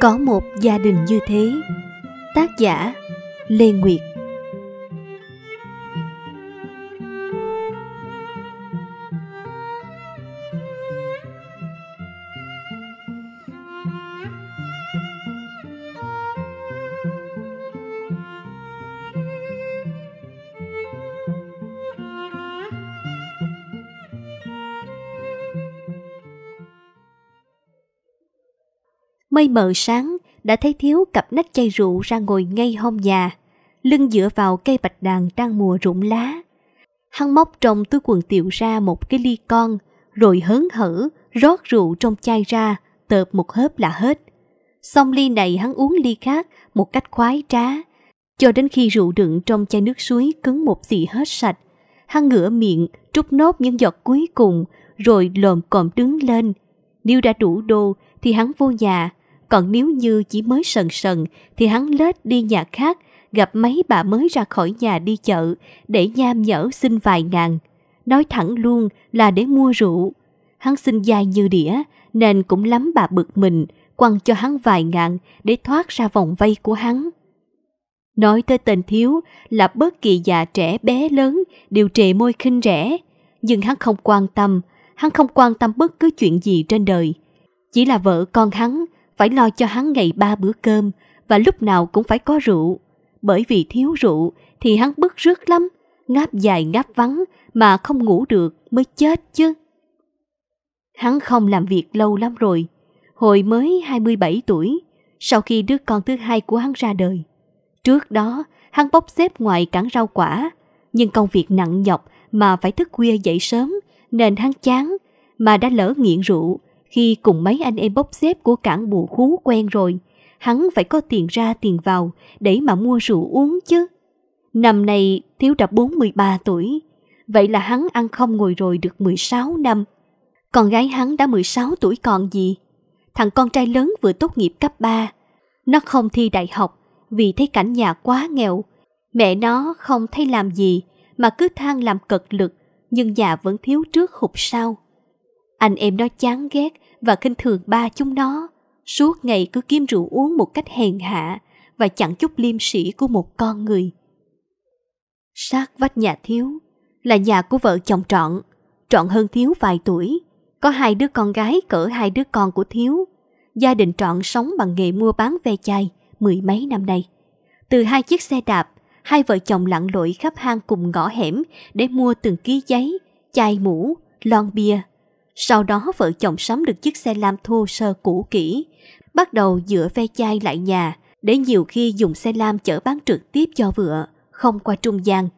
Có một gia đình như thế Tác giả Lê Nguyệt Mây mờ sáng, đã thấy thiếu cặp nách chay rượu ra ngồi ngay hôm nhà, lưng dựa vào cây bạch đàn đang mùa rụng lá. Hắn móc trong túi quần tiểu ra một cái ly con, rồi hớn hở rót rượu trong chai ra, tợp một hớp là hết. Xong ly này hắn uống ly khác một cách khoái trá, cho đến khi rượu đựng trong chai nước suối cứng một xì hết sạch. Hắn ngửa miệng, trút nốt những giọt cuối cùng, rồi lồm cồm đứng lên. Nếu đã đủ đồ thì hắn vô nhà, còn nếu như chỉ mới sần sần thì hắn lết đi nhà khác, gặp mấy bà mới ra khỏi nhà đi chợ để nham nhở xin vài ngàn. Nói thẳng luôn là để mua rượu. Hắn xin dài như đĩa nên cũng lắm bà bực mình quăng cho hắn vài ngàn để thoát ra vòng vây của hắn. Nói tới tên thiếu là bất kỳ già trẻ bé lớn đều trề môi khinh rẻ. Nhưng hắn không quan tâm, hắn không quan tâm bất cứ chuyện gì trên đời. Chỉ là vợ con hắn phải lo cho hắn ngày ba bữa cơm và lúc nào cũng phải có rượu. Bởi vì thiếu rượu thì hắn bức rứt lắm, ngáp dài ngáp vắng mà không ngủ được mới chết chứ. Hắn không làm việc lâu lắm rồi, hồi mới 27 tuổi, sau khi đứa con thứ hai của hắn ra đời. Trước đó, hắn bốc xếp ngoài cảng rau quả, nhưng công việc nặng nhọc mà phải thức khuya dậy sớm nên hắn chán mà đã lỡ nghiện rượu khi cùng mấy anh em bốc xếp của cảng bù khú quen rồi, hắn phải có tiền ra tiền vào để mà mua rượu uống chứ. Năm nay Thiếu đã 43 tuổi, vậy là hắn ăn không ngồi rồi được 16 năm. Con gái hắn đã 16 tuổi còn gì? Thằng con trai lớn vừa tốt nghiệp cấp 3. Nó không thi đại học vì thấy cảnh nhà quá nghèo. Mẹ nó không thấy làm gì mà cứ than làm cật lực nhưng nhà vẫn thiếu trước hụt sau. Anh em nó chán ghét và khinh thường ba chúng nó. Suốt ngày cứ kiếm rượu uống một cách hèn hạ và chẳng chút liêm sĩ của một con người. Sát vách nhà thiếu là nhà của vợ chồng trọn. Trọn hơn thiếu vài tuổi. Có hai đứa con gái cỡ hai đứa con của thiếu. Gia đình trọn sống bằng nghề mua bán ve chai mười mấy năm nay. Từ hai chiếc xe đạp, hai vợ chồng lặn lội khắp hang cùng ngõ hẻm để mua từng ký giấy, chai mũ, lon bia sau đó vợ chồng sắm được chiếc xe lam thô sơ cũ kỹ, bắt đầu dựa ve chai lại nhà, để nhiều khi dùng xe lam chở bán trực tiếp cho vựa, không qua trung gian.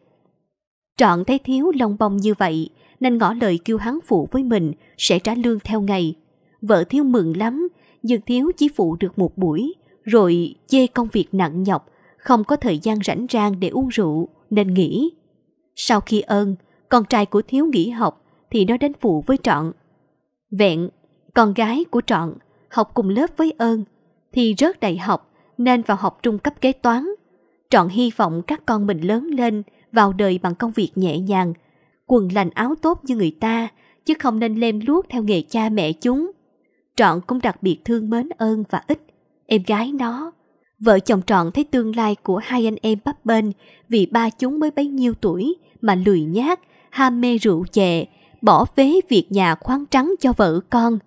Trọn thấy thiếu lông bông như vậy, nên ngỏ lời kêu hắn phụ với mình sẽ trả lương theo ngày. Vợ thiếu mừng lắm, nhưng thiếu chỉ phụ được một buổi, rồi chê công việc nặng nhọc, không có thời gian rảnh rang để uống rượu, nên nghỉ. Sau khi ơn, con trai của thiếu nghỉ học thì nó đến phụ với trọn. Vẹn, con gái của Trọn học cùng lớp với ơn thì rớt đại học nên vào học trung cấp kế toán. Trọn hy vọng các con mình lớn lên vào đời bằng công việc nhẹ nhàng, quần lành áo tốt như người ta, chứ không nên lem luốc theo nghề cha mẹ chúng. Trọn cũng đặc biệt thương mến ơn và ít em gái nó. Vợ chồng Trọn thấy tương lai của hai anh em bắp bên vì ba chúng mới bấy nhiêu tuổi mà lười nhác, ham mê rượu chè, bỏ phế việc nhà khoáng trắng cho vợ con.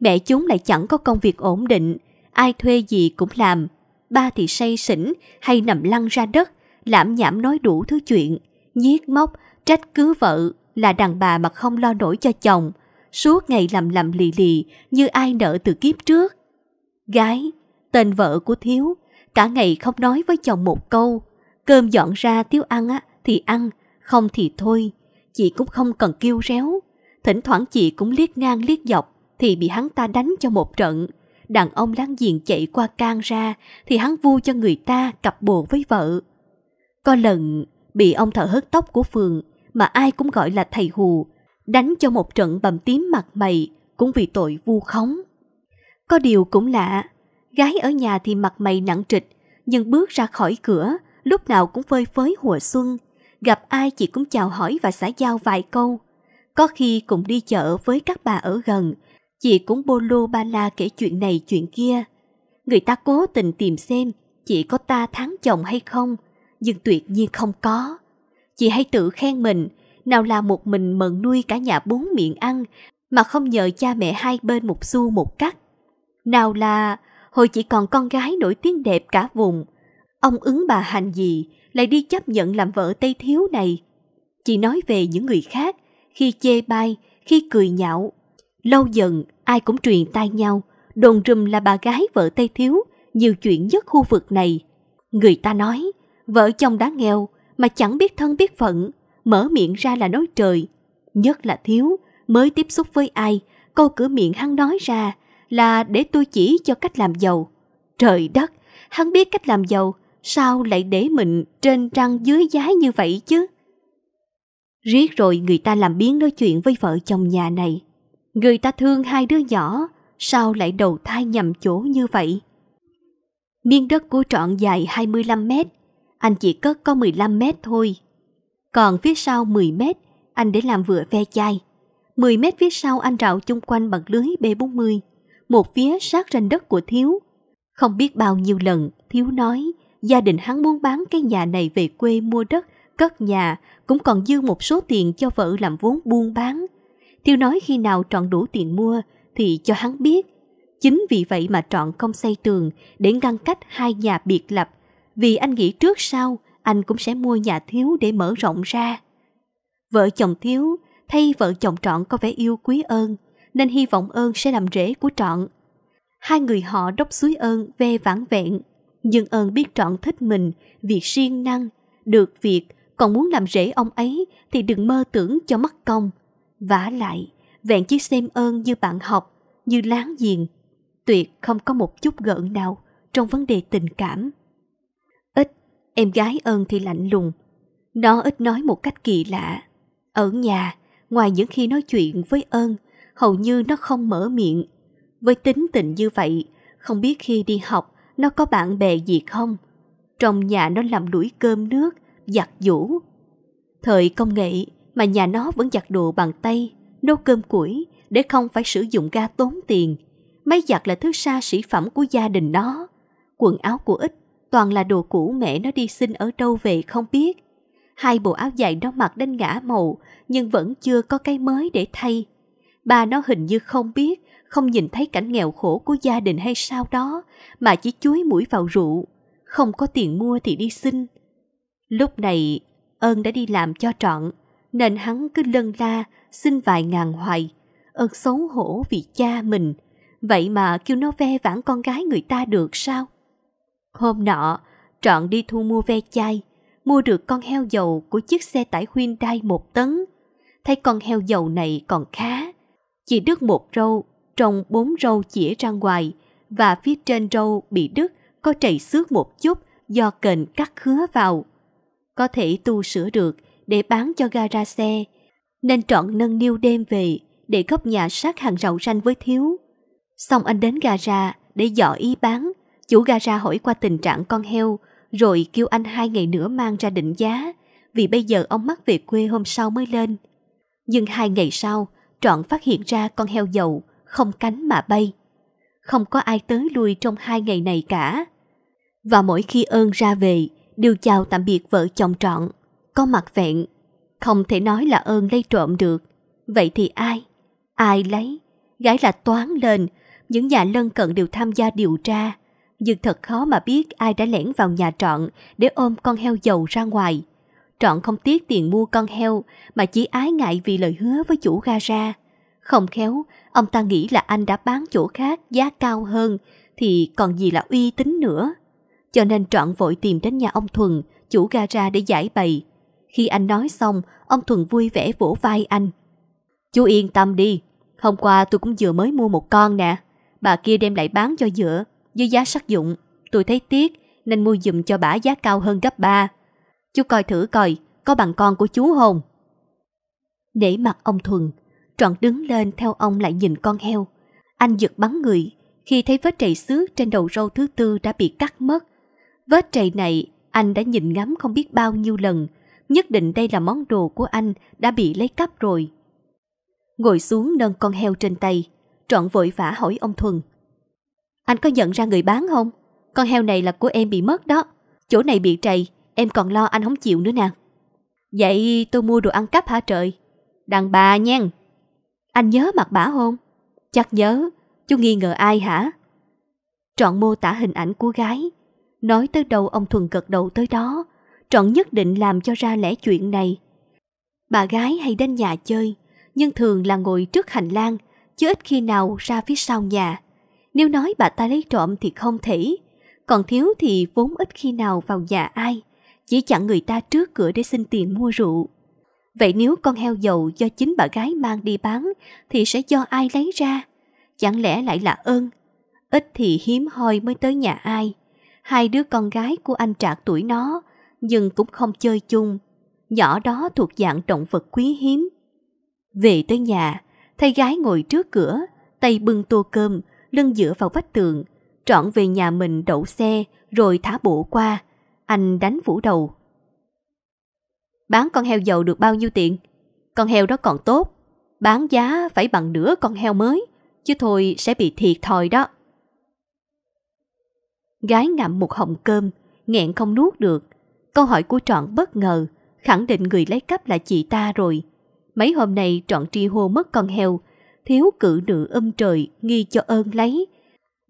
Mẹ chúng lại chẳng có công việc ổn định, ai thuê gì cũng làm. Ba thì say xỉn hay nằm lăn ra đất, lãm nhảm nói đủ thứ chuyện, giết móc, trách cứ vợ là đàn bà mà không lo nổi cho chồng, suốt ngày làm lầm lì lì như ai nợ từ kiếp trước. Gái, tên vợ của Thiếu, cả ngày không nói với chồng một câu, cơm dọn ra Thiếu ăn á thì ăn, không thì thôi, chị cũng không cần kêu réo. Thỉnh thoảng chị cũng liếc ngang liếc dọc thì bị hắn ta đánh cho một trận. Đàn ông láng giềng chạy qua can ra thì hắn vu cho người ta cặp bồ với vợ. Có lần bị ông thợ hớt tóc của Phường mà ai cũng gọi là thầy hù, đánh cho một trận bầm tím mặt mày cũng vì tội vu khống. Có điều cũng lạ, gái ở nhà thì mặt mày nặng trịch, nhưng bước ra khỏi cửa lúc nào cũng phơi phới hùa xuân, gặp ai chị cũng chào hỏi và xã giao vài câu. Có khi cùng đi chợ với các bà ở gần, chị cũng bô lô ba la kể chuyện này chuyện kia. Người ta cố tình tìm xem chị có ta thắng chồng hay không, nhưng tuyệt nhiên không có. Chị hay tự khen mình, nào là một mình mận nuôi cả nhà bốn miệng ăn mà không nhờ cha mẹ hai bên một xu một cắt. Nào là hồi chị còn con gái nổi tiếng đẹp cả vùng, ông ứng bà hành gì lại đi chấp nhận làm vợ Tây Thiếu này. Chị nói về những người khác, khi chê bai, khi cười nhạo. Lâu dần, ai cũng truyền tai nhau, đồn rùm là bà gái vợ Tây Thiếu, nhiều chuyện nhất khu vực này. Người ta nói, vợ chồng đã nghèo, mà chẳng biết thân biết phận, mở miệng ra là nói trời. Nhất là Thiếu, mới tiếp xúc với ai, câu cửa miệng hắn nói ra là để tôi chỉ cho cách làm giàu. Trời đất, hắn biết cách làm giàu sao lại để mình trên răng dưới giá như vậy chứ? Riết rồi người ta làm biến nói chuyện với vợ chồng nhà này. Người ta thương hai đứa nhỏ, sao lại đầu thai nhầm chỗ như vậy? Miên đất của trọn dài 25 mét, anh chỉ cất có 15 mét thôi. Còn phía sau 10 mét, anh để làm vựa ve chai. 10 mét phía sau anh rạo chung quanh bằng lưới B40, một phía sát ranh đất của Thiếu. Không biết bao nhiêu lần Thiếu nói gia đình hắn muốn bán cái nhà này về quê mua đất, cất nhà, cũng còn dư một số tiền cho vợ làm vốn buôn bán. Thiêu nói khi nào trọn đủ tiền mua thì cho hắn biết. Chính vì vậy mà trọn không xây tường để ngăn cách hai nhà biệt lập. Vì anh nghĩ trước sau anh cũng sẽ mua nhà Thiếu để mở rộng ra. Vợ chồng Thiếu thay vợ chồng trọn có vẻ yêu quý ơn nên hy vọng ơn sẽ làm rễ của trọn. Hai người họ đốc suối ơn ve vãn vẹn nhưng ơn biết trọn thích mình, việc siêng năng, được việc, còn muốn làm rễ ông ấy thì đừng mơ tưởng cho mất công. vả lại, vẹn chỉ xem ơn như bạn học, như láng giềng. Tuyệt không có một chút gợn nào trong vấn đề tình cảm. Ít, em gái ơn thì lạnh lùng. Nó ít nói một cách kỳ lạ. Ở nhà, ngoài những khi nói chuyện với ơn, hầu như nó không mở miệng. Với tính tình như vậy, không biết khi đi học nó có bạn bè gì không. Trong nhà nó làm đuổi cơm nước, giặt giũ. Thời công nghệ mà nhà nó vẫn giặt đồ bằng tay, nấu cơm củi để không phải sử dụng ga tốn tiền. Máy giặt là thứ xa sĩ phẩm của gia đình nó. Quần áo của ít toàn là đồ cũ mẹ nó đi xin ở đâu về không biết. Hai bộ áo dài nó mặc đến ngã màu nhưng vẫn chưa có cái mới để thay ba nó hình như không biết, không nhìn thấy cảnh nghèo khổ của gia đình hay sao đó, mà chỉ chuối mũi vào rượu, không có tiền mua thì đi xin. Lúc này, ơn đã đi làm cho trọn, nên hắn cứ lân la, xin vài ngàn hoài. Ơn xấu hổ vì cha mình, vậy mà kêu nó ve vãn con gái người ta được sao? Hôm nọ, trọn đi thu mua ve chai, mua được con heo dầu của chiếc xe tải Hyundai một tấn. Thấy con heo dầu này còn khá, chỉ đứt một râu, trong bốn râu chĩa ra ngoài và phía trên râu bị đứt có chảy xước một chút do kềnh cắt khứa vào. Có thể tu sửa được để bán cho gara xe, nên chọn nâng niu đêm về để góc nhà sát hàng rậu ranh với thiếu. Xong anh đến gara để dò ý bán, chủ gara hỏi qua tình trạng con heo, rồi kêu anh hai ngày nữa mang ra định giá, vì bây giờ ông mắc về quê hôm sau mới lên. Nhưng hai ngày sau, trọn phát hiện ra con heo dầu không cánh mà bay. Không có ai tới lui trong hai ngày này cả. Và mỗi khi ơn ra về, đều chào tạm biệt vợ chồng trọn, có mặt vẹn. Không thể nói là ơn lấy trộm được. Vậy thì ai? Ai lấy? Gái là toán lên, những nhà lân cận đều tham gia điều tra. Nhưng thật khó mà biết ai đã lẻn vào nhà trọn để ôm con heo dầu ra ngoài. Trọn không tiếc tiền mua con heo mà chỉ ái ngại vì lời hứa với chủ ga ra. Không khéo, ông ta nghĩ là anh đã bán chỗ khác giá cao hơn thì còn gì là uy tín nữa. Cho nên Trọn vội tìm đến nhà ông Thuần, chủ ga ra để giải bày. Khi anh nói xong, ông Thuần vui vẻ vỗ vai anh. Chú yên tâm đi, hôm qua tôi cũng vừa mới mua một con nè. Bà kia đem lại bán cho dựa, với giá sắc dụng. Tôi thấy tiếc nên mua dùm cho bà giá cao hơn gấp 3. Chú coi thử coi, có bằng con của chú không? Để mặt ông Thuần, trọn đứng lên theo ông lại nhìn con heo. Anh giật bắn người khi thấy vết trầy xước trên đầu râu thứ tư đã bị cắt mất. Vết trầy này anh đã nhìn ngắm không biết bao nhiêu lần, nhất định đây là món đồ của anh đã bị lấy cắp rồi. Ngồi xuống nâng con heo trên tay, trọn vội vã hỏi ông Thuần. Anh có nhận ra người bán không? Con heo này là của em bị mất đó, chỗ này bị trầy, em còn lo anh không chịu nữa nè. Vậy tôi mua đồ ăn cắp hả trời? Đàn bà nhen. Anh nhớ mặt bả không? Chắc nhớ, chú nghi ngờ ai hả? Trọn mô tả hình ảnh của gái. Nói tới đâu ông Thuần gật đầu tới đó, Trọn nhất định làm cho ra lẽ chuyện này. Bà gái hay đến nhà chơi, nhưng thường là ngồi trước hành lang, chứ ít khi nào ra phía sau nhà. Nếu nói bà ta lấy trộm thì không thể, còn thiếu thì vốn ít khi nào vào nhà ai chỉ chặn người ta trước cửa để xin tiền mua rượu. Vậy nếu con heo dầu do chính bà gái mang đi bán thì sẽ do ai lấy ra? Chẳng lẽ lại là ơn? Ít thì hiếm hoi mới tới nhà ai. Hai đứa con gái của anh trạc tuổi nó nhưng cũng không chơi chung. Nhỏ đó thuộc dạng động vật quý hiếm. Về tới nhà, thầy gái ngồi trước cửa, tay bưng tô cơm, lưng dựa vào vách tường, trọn về nhà mình đậu xe rồi thả bộ qua anh đánh vũ đầu. Bán con heo dầu được bao nhiêu tiền? Con heo đó còn tốt. Bán giá phải bằng nửa con heo mới, chứ thôi sẽ bị thiệt thòi đó. Gái ngậm một hồng cơm, nghẹn không nuốt được. Câu hỏi của Trọn bất ngờ, khẳng định người lấy cắp là chị ta rồi. Mấy hôm nay Trọn tri hô mất con heo, thiếu cử nữ âm trời nghi cho ơn lấy.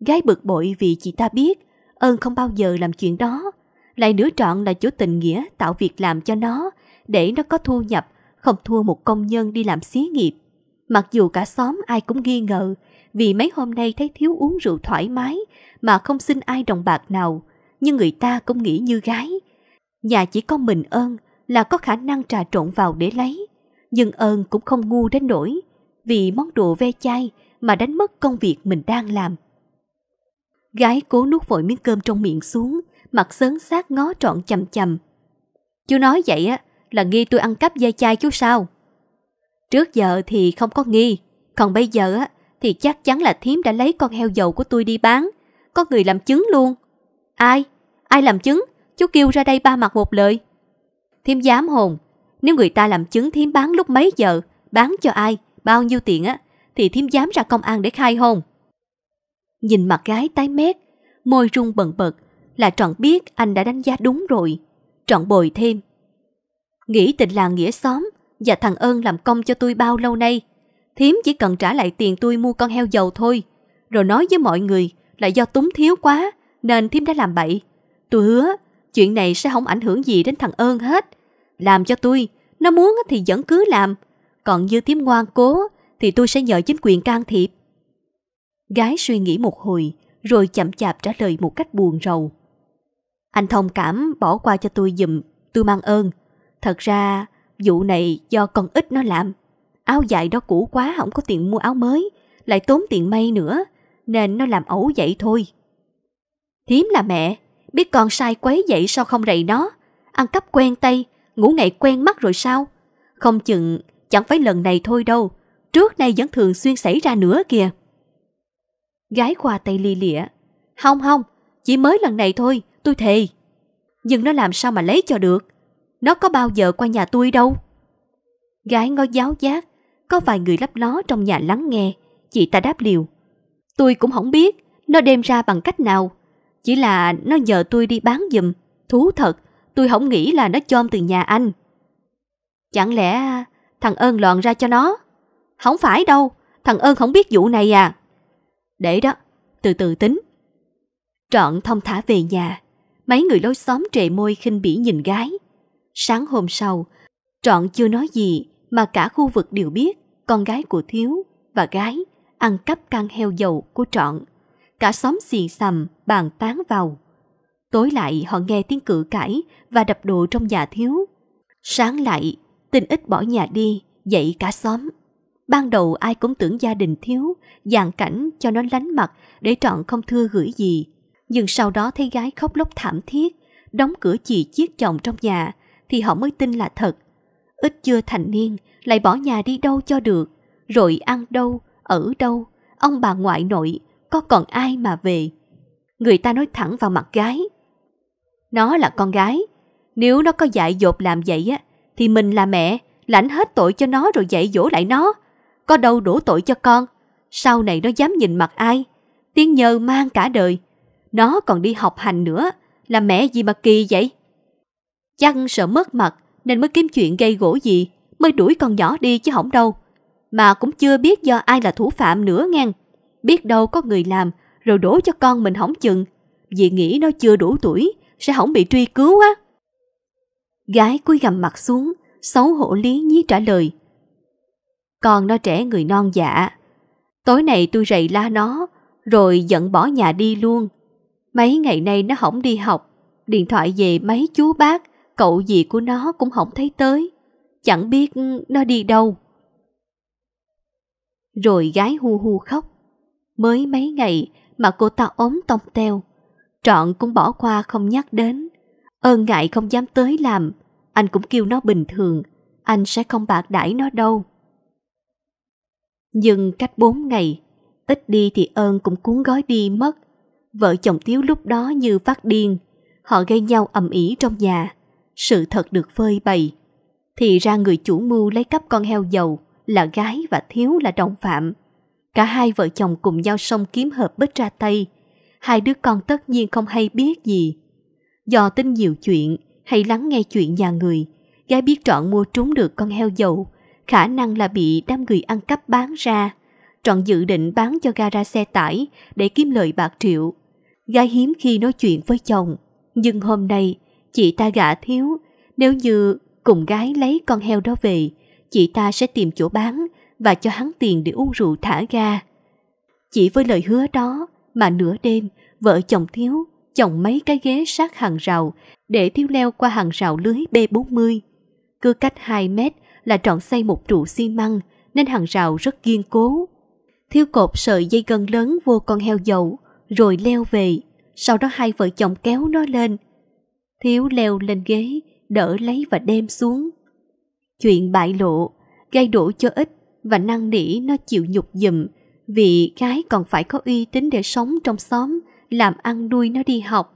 Gái bực bội vì chị ta biết, ơn không bao giờ làm chuyện đó, lại đứa trọn là chủ tình nghĩa tạo việc làm cho nó, để nó có thu nhập, không thua một công nhân đi làm xí nghiệp. Mặc dù cả xóm ai cũng nghi ngờ, vì mấy hôm nay thấy thiếu uống rượu thoải mái mà không xin ai đồng bạc nào, nhưng người ta cũng nghĩ như gái. Nhà chỉ có mình ơn là có khả năng trà trộn vào để lấy, nhưng ơn cũng không ngu đến nỗi vì món đồ ve chai mà đánh mất công việc mình đang làm. Gái cố nuốt vội miếng cơm trong miệng xuống, mặt sớn xác ngó trọn chầm chầm. Chú nói vậy á, là nghi tôi ăn cắp dây chai chú sao? Trước giờ thì không có nghi, còn bây giờ á, thì chắc chắn là thím đã lấy con heo dầu của tôi đi bán. Có người làm chứng luôn. Ai? Ai làm chứng? Chú kêu ra đây ba mặt một lời. Thím dám hồn, nếu người ta làm chứng thím bán lúc mấy giờ, bán cho ai, bao nhiêu tiền á, thì thím dám ra công an để khai hồn. Nhìn mặt gái tái mét, môi rung bần bật, là Trọn biết anh đã đánh giá đúng rồi. Trọn bồi thêm. Nghĩ tình làng nghĩa xóm và thằng ơn làm công cho tôi bao lâu nay. Thiếm chỉ cần trả lại tiền tôi mua con heo dầu thôi. Rồi nói với mọi người là do túng thiếu quá nên Thiếm đã làm bậy. Tôi hứa chuyện này sẽ không ảnh hưởng gì đến thằng ơn hết. Làm cho tôi, nó muốn thì vẫn cứ làm. Còn như Thiếm ngoan cố thì tôi sẽ nhờ chính quyền can thiệp. Gái suy nghĩ một hồi rồi chậm chạp trả lời một cách buồn rầu. Anh thông cảm bỏ qua cho tôi dùm, tôi mang ơn. Thật ra, vụ này do con ít nó làm. Áo dài đó cũ quá không có tiền mua áo mới, lại tốn tiền may nữa, nên nó làm ẩu vậy thôi. Thiếm là mẹ, biết con sai quấy vậy sao không rầy nó, ăn cắp quen tay, ngủ ngày quen mắt rồi sao? Không chừng chẳng phải lần này thôi đâu, trước nay vẫn thường xuyên xảy ra nữa kìa. Gái qua tay li lịa, không không, chỉ mới lần này thôi, tôi thề. Nhưng nó làm sao mà lấy cho được? Nó có bao giờ qua nhà tôi đâu. Gái ngó giáo giác, có vài người lấp ló trong nhà lắng nghe, chị ta đáp liều. Tôi cũng không biết nó đem ra bằng cách nào, chỉ là nó nhờ tôi đi bán giùm, thú thật, tôi không nghĩ là nó chôm từ nhà anh. Chẳng lẽ thằng ơn lọn ra cho nó? Không phải đâu, thằng ơn không biết vụ này à. Để đó, từ từ tính. Trọn thông thả về nhà, mấy người lối xóm trệ môi khinh bỉ nhìn gái. Sáng hôm sau, trọn chưa nói gì mà cả khu vực đều biết con gái của Thiếu và gái ăn cắp căn heo dầu của trọn. Cả xóm xì xầm bàn tán vào. Tối lại họ nghe tiếng cự cãi và đập đồ trong nhà Thiếu. Sáng lại, tình ít bỏ nhà đi, dậy cả xóm. Ban đầu ai cũng tưởng gia đình Thiếu, dàn cảnh cho nó lánh mặt để trọn không thưa gửi gì nhưng sau đó thấy gái khóc lóc thảm thiết, đóng cửa chị chiếc chồng trong nhà, thì họ mới tin là thật. Ít chưa thành niên, lại bỏ nhà đi đâu cho được, rồi ăn đâu, ở đâu, ông bà ngoại nội, có còn ai mà về. Người ta nói thẳng vào mặt gái. Nó là con gái, nếu nó có dạy dột làm vậy á, thì mình là mẹ, lãnh hết tội cho nó rồi dạy dỗ lại nó. Có đâu đổ tội cho con, sau này nó dám nhìn mặt ai, tiếng nhờ mang cả đời. Nó còn đi học hành nữa, là mẹ gì mà kỳ vậy? Chắc sợ mất mặt nên mới kiếm chuyện gây gỗ gì, mới đuổi con nhỏ đi chứ hỏng đâu. Mà cũng chưa biết do ai là thủ phạm nữa ngang. Biết đâu có người làm rồi đổ cho con mình hỏng chừng. Vì nghĩ nó chưa đủ tuổi, sẽ hỏng bị truy cứu á. Gái cúi gầm mặt xuống, xấu hổ lý nhí trả lời. Con nó trẻ người non dạ. Tối nay tôi rầy la nó, rồi giận bỏ nhà đi luôn. Mấy ngày nay nó không đi học, điện thoại về mấy chú bác, cậu gì của nó cũng không thấy tới. Chẳng biết nó đi đâu. Rồi gái hu hu khóc. Mới mấy ngày mà cô ta ốm tông teo. Trọn cũng bỏ qua không nhắc đến. Ơn ngại không dám tới làm, anh cũng kêu nó bình thường, anh sẽ không bạc đãi nó đâu. Nhưng cách 4 ngày, ít đi thì ơn cũng cuốn gói đi mất Vợ chồng Tiếu lúc đó như phát điên, họ gây nhau ầm ĩ trong nhà. Sự thật được phơi bày. Thì ra người chủ mưu lấy cắp con heo dầu là gái và Thiếu là đồng phạm. Cả hai vợ chồng cùng nhau xông kiếm hợp bích ra tay. Hai đứa con tất nhiên không hay biết gì. Do tin nhiều chuyện hay lắng nghe chuyện nhà người, gái biết trọn mua trúng được con heo dầu, khả năng là bị đám người ăn cắp bán ra. Trọn dự định bán cho gara xe tải để kiếm lời bạc triệu gái hiếm khi nói chuyện với chồng. Nhưng hôm nay, chị ta gả thiếu, nếu như cùng gái lấy con heo đó về, chị ta sẽ tìm chỗ bán và cho hắn tiền để uống rượu thả ga. Chỉ với lời hứa đó mà nửa đêm vợ chồng thiếu chồng mấy cái ghế sát hàng rào để thiếu leo qua hàng rào lưới B40. Cứ cách 2 mét là trọn xây một trụ xi măng nên hàng rào rất kiên cố. Thiếu cột sợi dây gân lớn vô con heo dầu rồi leo về, sau đó hai vợ chồng kéo nó lên. Thiếu leo lên ghế, đỡ lấy và đem xuống. Chuyện bại lộ, gây đổ cho ít và năn nỉ nó chịu nhục dùm vì gái còn phải có uy tín để sống trong xóm, làm ăn nuôi nó đi học.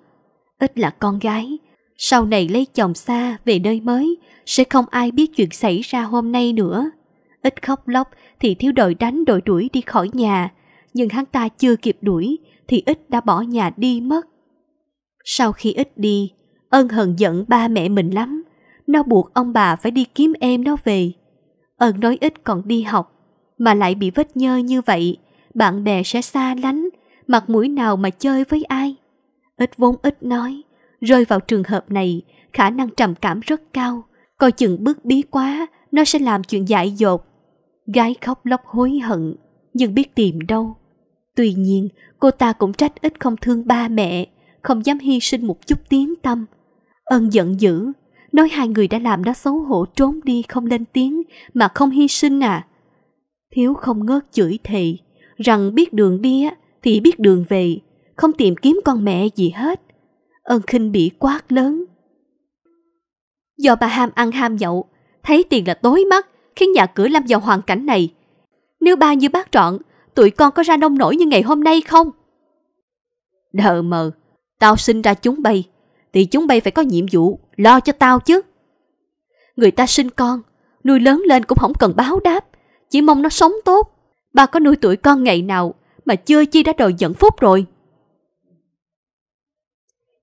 Ít là con gái, sau này lấy chồng xa về nơi mới, sẽ không ai biết chuyện xảy ra hôm nay nữa. Ít khóc lóc thì thiếu đội đánh đội đuổi đi khỏi nhà, nhưng hắn ta chưa kịp đuổi thì Ích đã bỏ nhà đi mất. Sau khi Ích đi, Ân hận giận ba mẹ mình lắm. Nó buộc ông bà phải đi kiếm em nó về. Ân nói Ích còn đi học, mà lại bị vết nhơ như vậy, bạn bè sẽ xa lánh, mặt mũi nào mà chơi với ai. Ít vốn ít nói, rơi vào trường hợp này, khả năng trầm cảm rất cao. Coi chừng bước bí quá, nó sẽ làm chuyện dại dột. Gái khóc lóc hối hận, nhưng biết tìm đâu. Tuy nhiên, cô ta cũng trách ít không thương ba mẹ, không dám hy sinh một chút tiếng tâm. Ân giận dữ, nói hai người đã làm nó xấu hổ trốn đi không lên tiếng mà không hy sinh à. Thiếu không ngớt chửi thị, rằng biết đường đi thì biết đường về, không tìm kiếm con mẹ gì hết. Ân khinh bị quát lớn. Do bà ham ăn ham nhậu, thấy tiền là tối mắt, khiến nhà cửa lâm vào hoàn cảnh này. Nếu ba như bác trọn, tụi con có ra nông nổi như ngày hôm nay không? Đờ mờ, tao sinh ra chúng bay, thì chúng bay phải có nhiệm vụ, lo cho tao chứ. Người ta sinh con, nuôi lớn lên cũng không cần báo đáp, chỉ mong nó sống tốt. Ba có nuôi tuổi con ngày nào mà chưa chi đã đòi dẫn phúc rồi.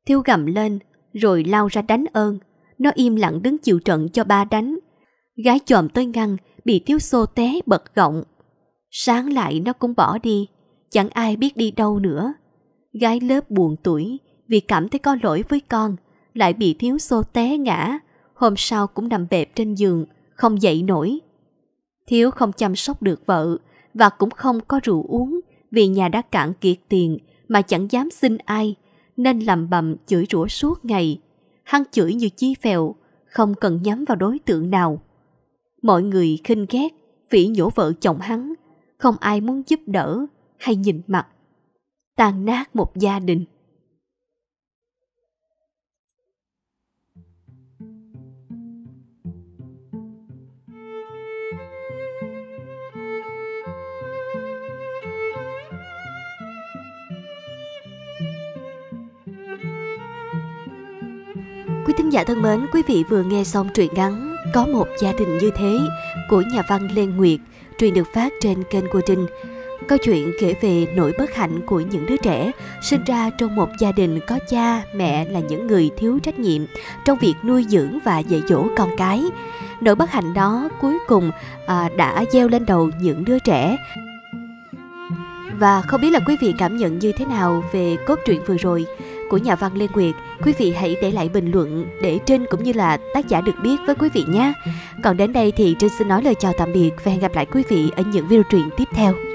thiếu gầm lên, rồi lao ra đánh ơn. Nó im lặng đứng chịu trận cho ba đánh. Gái chòm tới ngăn, bị thiếu xô té bật gọng. Sáng lại nó cũng bỏ đi, chẳng ai biết đi đâu nữa. Gái lớp buồn tuổi vì cảm thấy có lỗi với con, lại bị thiếu xô té ngã, hôm sau cũng nằm bẹp trên giường, không dậy nổi. Thiếu không chăm sóc được vợ và cũng không có rượu uống vì nhà đã cạn kiệt tiền mà chẳng dám xin ai, nên làm bầm chửi rủa suốt ngày. hăng chửi như chi phèo, không cần nhắm vào đối tượng nào. Mọi người khinh ghét, phỉ nhổ vợ chồng hắn, không ai muốn giúp đỡ hay nhìn mặt tan nát một gia đình Quý thính giả thân mến, quý vị vừa nghe xong truyện ngắn Có một gia đình như thế của nhà văn Lê Nguyệt truyền được phát trên kênh của Trinh. Câu chuyện kể về nỗi bất hạnh của những đứa trẻ sinh ra trong một gia đình có cha, mẹ là những người thiếu trách nhiệm trong việc nuôi dưỡng và dạy dỗ con cái. Nỗi bất hạnh đó cuối cùng à, đã gieo lên đầu những đứa trẻ. Và không biết là quý vị cảm nhận như thế nào về cốt truyện vừa rồi của nhà văn Lê Nguyệt. Quý vị hãy để lại bình luận để Trinh cũng như là tác giả được biết với quý vị nhé. Còn đến đây thì Trinh xin nói lời chào tạm biệt và hẹn gặp lại quý vị ở những video truyện tiếp theo.